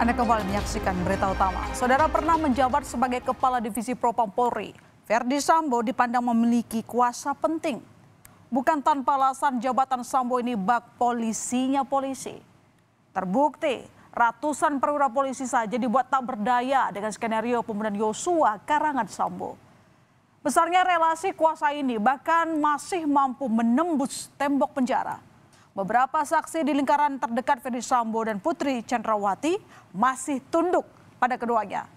Anda kembali menyaksikan berita utama. Saudara pernah menjabat sebagai Kepala Divisi Propam Polri. Verdi Sambo dipandang memiliki kuasa penting. Bukan tanpa alasan jabatan Sambo ini bak polisinya polisi. Terbukti, ratusan perwira polisi saja dibuat tak berdaya dengan skenario pembunuhan Yosua karangan Sambo. Besarnya relasi kuasa ini bahkan masih mampu menembus tembok penjara. Beberapa saksi di lingkaran terdekat Ferdi Sambo dan Putri Cendrawati masih tunduk pada keduanya.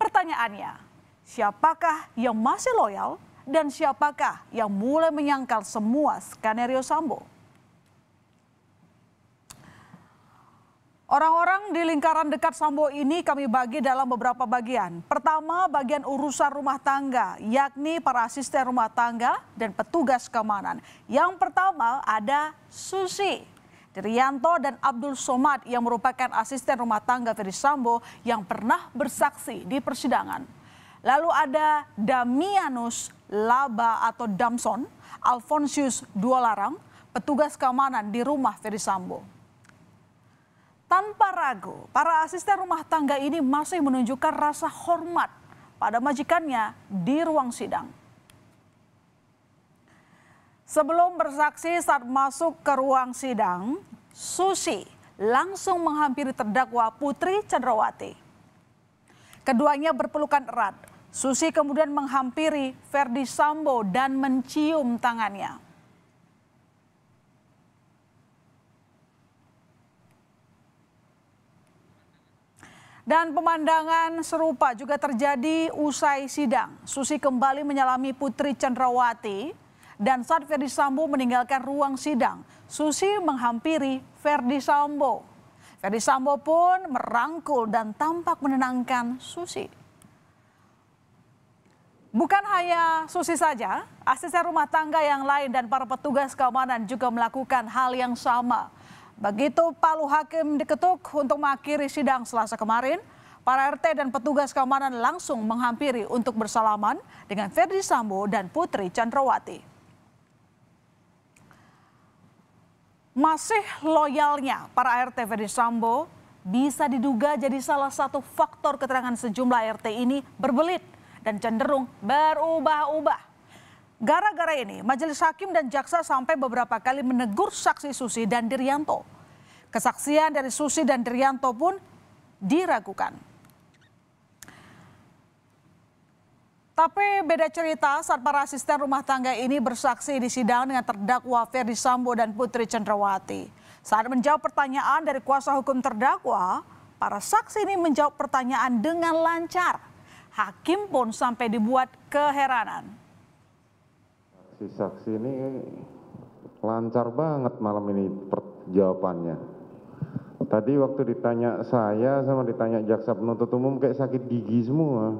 Pertanyaannya, siapakah yang masih loyal dan siapakah yang mulai menyangkal semua skenario Sambo? Orang-orang di lingkaran dekat Sambo ini kami bagi dalam beberapa bagian. Pertama, bagian urusan rumah tangga, yakni para asisten rumah tangga dan petugas keamanan. Yang pertama ada Susi. Trianto dan Abdul Somad yang merupakan asisten rumah tangga Ferry Sambo yang pernah bersaksi di persidangan. Lalu ada Damianus Laba atau Damson, Alfonsius Dualarang, petugas keamanan di rumah Ferry Sambo. Tanpa ragu, para asisten rumah tangga ini masih menunjukkan rasa hormat pada majikannya di ruang sidang. Sebelum bersaksi saat masuk ke ruang sidang, Susi langsung menghampiri terdakwa Putri Chandrawati. Keduanya berpelukan erat. Susi kemudian menghampiri Ferdi Sambo dan mencium tangannya. Dan pemandangan serupa juga terjadi usai sidang. Susi kembali menyalami Putri Cendrawati dan saat Ferdi Sambo meninggalkan ruang sidang, Susi menghampiri Ferdi Sambo. Ferdi Sambo pun merangkul dan tampak menenangkan Susi. Bukan hanya Susi saja, asisten rumah tangga yang lain dan para petugas keamanan juga melakukan hal yang sama. Begitu palu hakim diketuk untuk mengakhiri sidang selasa kemarin, para RT dan petugas keamanan langsung menghampiri untuk bersalaman dengan Ferdi Sambo dan Putri Chandrawati. Masih loyalnya para RT Ferdi Sambo bisa diduga jadi salah satu faktor keterangan sejumlah RT ini berbelit dan cenderung berubah-ubah. Gara-gara ini, majelis hakim dan jaksa sampai beberapa kali menegur saksi Susi dan Dirianto. Kesaksian dari Susi dan Dirianto pun diragukan. Tapi beda cerita saat para asisten rumah tangga ini bersaksi di sidang dengan terdakwa Ferdi Sambo dan Putri Cendrawati. Saat menjawab pertanyaan dari kuasa hukum terdakwa, para saksi ini menjawab pertanyaan dengan lancar. Hakim pun sampai dibuat keheranan si saksi ini lancar banget malam ini jawabannya tadi waktu ditanya saya sama ditanya jaksa penuntut umum kayak sakit gigi semua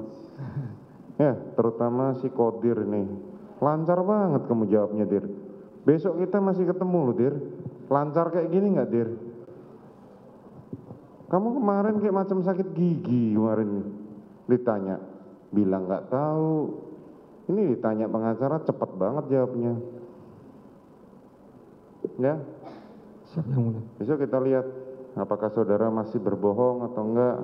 ya terutama si kodir ini lancar banget kamu jawabnya dir besok kita masih ketemu loh dir lancar kayak gini nggak dir kamu kemarin kayak macam sakit gigi kemarin ditanya bilang nggak tahu ini ditanya pengacara cepat banget jawabnya. Ya. Siap yang mulia. Besok kita lihat apakah saudara masih berbohong atau enggak.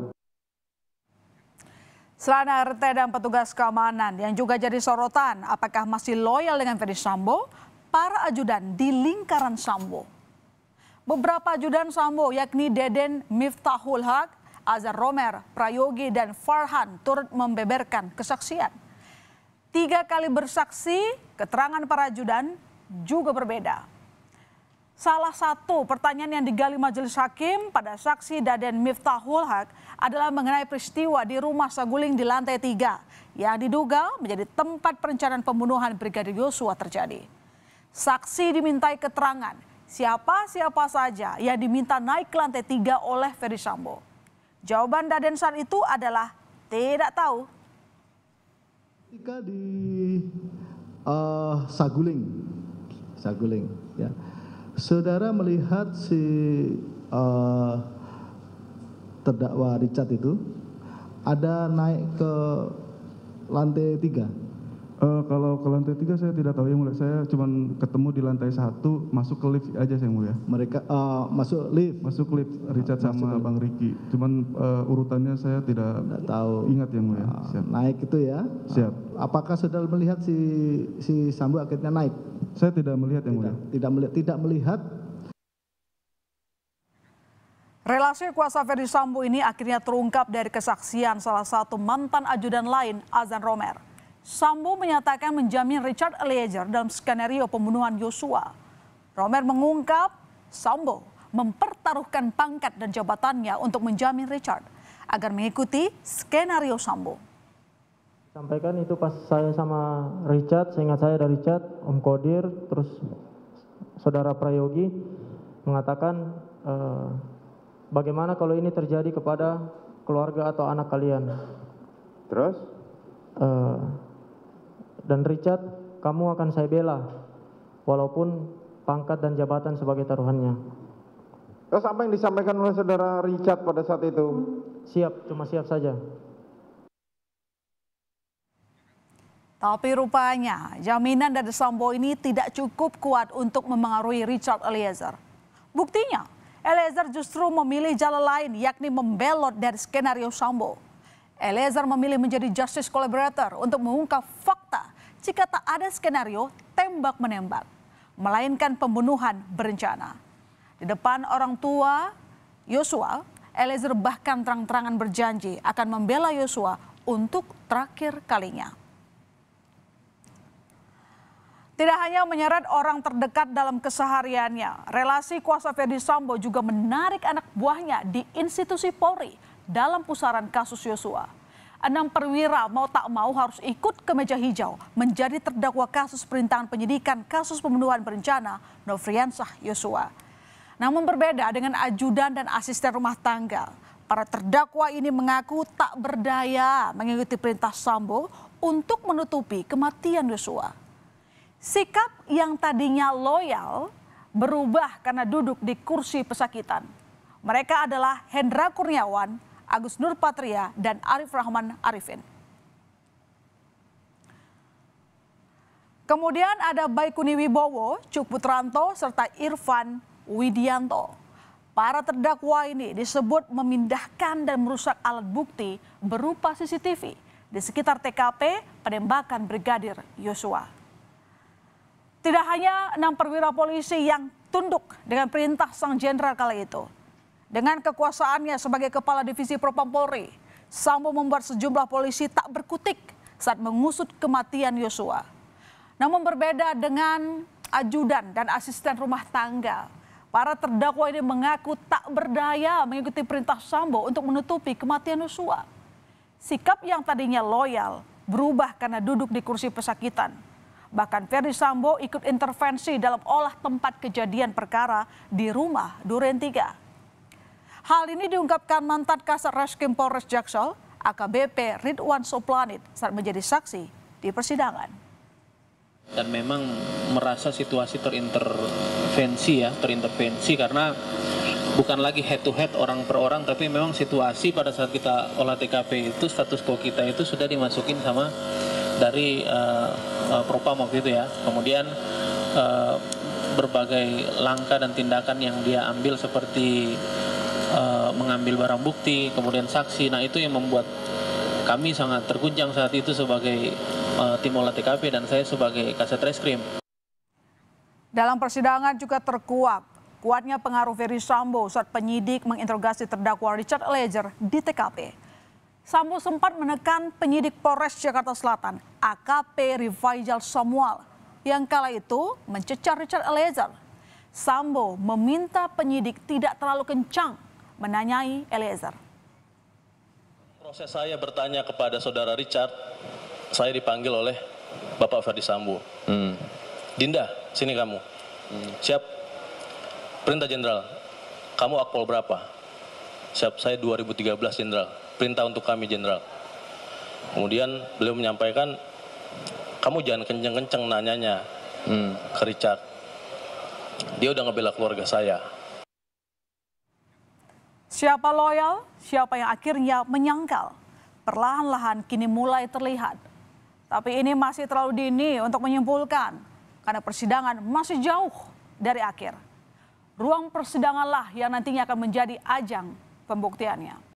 Selain RT dan petugas keamanan yang juga jadi sorotan, apakah masih loyal dengan Ferry Sambo? Para ajudan di lingkaran Sambo. Beberapa ajudan Sambo yakni Deden Miftahul Haq, Azhar Romer, Prayogi, dan Farhan turut membeberkan kesaksian. Tiga kali bersaksi, keterangan para ajudan juga berbeda. Salah satu pertanyaan yang digali majelis hakim pada saksi Daden Miftahul Haq adalah mengenai peristiwa di rumah Saguling di lantai tiga yang diduga menjadi tempat perencanaan pembunuhan Brigadir Yosua terjadi. Saksi dimintai keterangan siapa-siapa saja yang diminta naik ke lantai tiga oleh Ferry Sambo. Jawaban Daden saat itu adalah tidak tahu ketika di uh, Saguling, Saguling, ya, saudara melihat si uh, terdakwa Richard itu ada naik ke lantai tiga Eh, kalau ke lantai tiga saya tidak tahu ya. Mulai saya cuma ketemu di lantai satu masuk ke lift aja saya mulia mereka uh, masuk lift masuk lift Richard masuk sama Bang Riki cuman uh, urutannya saya tidak, tidak tahu ingat yang mulia uh, siap. naik itu ya siap apakah sudah melihat si si Sambo akhirnya naik saya tidak melihat yang mulia tidak melihat tidak melihat Relasi kuasa Ferdi Sambo ini akhirnya terungkap dari kesaksian salah satu mantan ajudan lain, Azan Romer. Sambo menyatakan menjamin Richard Eliezer dalam skenario pembunuhan Yosua. Romer mengungkap Sambo mempertaruhkan pangkat dan jabatannya untuk menjamin Richard agar mengikuti skenario Sambo. Sampaikan itu pas saya sama Richard, ingat saya ada Richard, Om Kodir, terus saudara Prayogi mengatakan eh, bagaimana kalau ini terjadi kepada keluarga atau anak kalian. Terus? Eh, dan richard kamu akan saya bela walaupun pangkat dan jabatan sebagai taruhannya terus ya, apa yang disampaikan oleh saudara richard pada saat itu siap cuma siap saja Tapi rupanya jaminan dari Sambo ini tidak cukup kuat untuk memengaruhi Richard Eliezer. Buktinya, Eliezer justru memilih jalan lain yakni membelot dari skenario Sambo. Eliezer memilih menjadi justice collaborator untuk mengungkap fakta jika tak ada skenario tembak-menembak, melainkan pembunuhan berencana. Di depan orang tua Yosua, Eliezer bahkan terang-terangan berjanji akan membela Yosua untuk terakhir kalinya. Tidak hanya menyeret orang terdekat dalam kesehariannya, relasi kuasa Ferdi Sambo juga menarik anak buahnya di institusi Polri dalam pusaran kasus Yosua enam perwira mau tak mau harus ikut ke meja hijau menjadi terdakwa kasus perintangan penyidikan kasus pembunuhan berencana Nofriansah Yosua. Namun berbeda dengan ajudan dan asisten rumah tangga, para terdakwa ini mengaku tak berdaya mengikuti perintah Sambo untuk menutupi kematian Yosua. Sikap yang tadinya loyal berubah karena duduk di kursi pesakitan. Mereka adalah Hendra Kurniawan, Agus Nurpatria dan Arif Rahman Arifin. Kemudian ada Baikuni Wibowo, Cuk Putranto, serta Irfan Widianto. Para terdakwa ini disebut memindahkan dan merusak alat bukti berupa CCTV di sekitar TKP penembakan Brigadir Yosua. Tidak hanya enam perwira polisi yang tunduk dengan perintah sang jenderal kala itu, dengan kekuasaannya sebagai Kepala Divisi Propam Polri, Sambo membuat sejumlah polisi tak berkutik saat mengusut kematian Yosua. Namun berbeda dengan ajudan dan asisten rumah tangga, para terdakwa ini mengaku tak berdaya mengikuti perintah Sambo untuk menutupi kematian Yosua. Sikap yang tadinya loyal berubah karena duduk di kursi pesakitan. Bahkan Ferdi Sambo ikut intervensi dalam olah tempat kejadian perkara di rumah Duren 3. Hal ini diungkapkan mantan Kasat Reskrim Polres Jaksel, AKBP Ridwan Soplanit saat menjadi saksi di persidangan dan memang merasa situasi terintervensi ya terintervensi karena bukan lagi head to head orang per orang tapi memang situasi pada saat kita olah TKP itu status quo kita itu sudah dimasukin sama dari uh, uh, propam waktu itu ya kemudian uh, berbagai langkah dan tindakan yang dia ambil seperti Eh, mengambil barang bukti, kemudian saksi. Nah, itu yang membuat kami sangat terguncang saat itu sebagai uh, tim olah TKP dan saya sebagai kaset reskrim. Dalam persidangan juga terkuak kuatnya pengaruh Ferry Sambo saat penyidik menginterogasi terdakwa Richard Ledger di TKP. Sambo sempat menekan penyidik Polres Jakarta Selatan, AKP Rivaijal Samuel, yang kala itu mencecar Richard Eliezer. Sambo meminta penyidik tidak terlalu kencang menanyai Eliezer. Proses saya bertanya kepada saudara Richard, saya dipanggil oleh Bapak Ferdi Sambo. Hmm. Dinda, sini kamu. Hmm. Siap. Perintah Jenderal, kamu akpol berapa? Siap, saya 2013 Jenderal. Perintah untuk kami Jenderal. Kemudian beliau menyampaikan, kamu jangan kenceng-kenceng nanyanya hmm. ke Richard. Dia udah ngebela keluarga saya Siapa loyal, siapa yang akhirnya menyangkal, perlahan-lahan kini mulai terlihat. Tapi ini masih terlalu dini untuk menyimpulkan, karena persidangan masih jauh dari akhir. Ruang persidanganlah yang nantinya akan menjadi ajang pembuktiannya.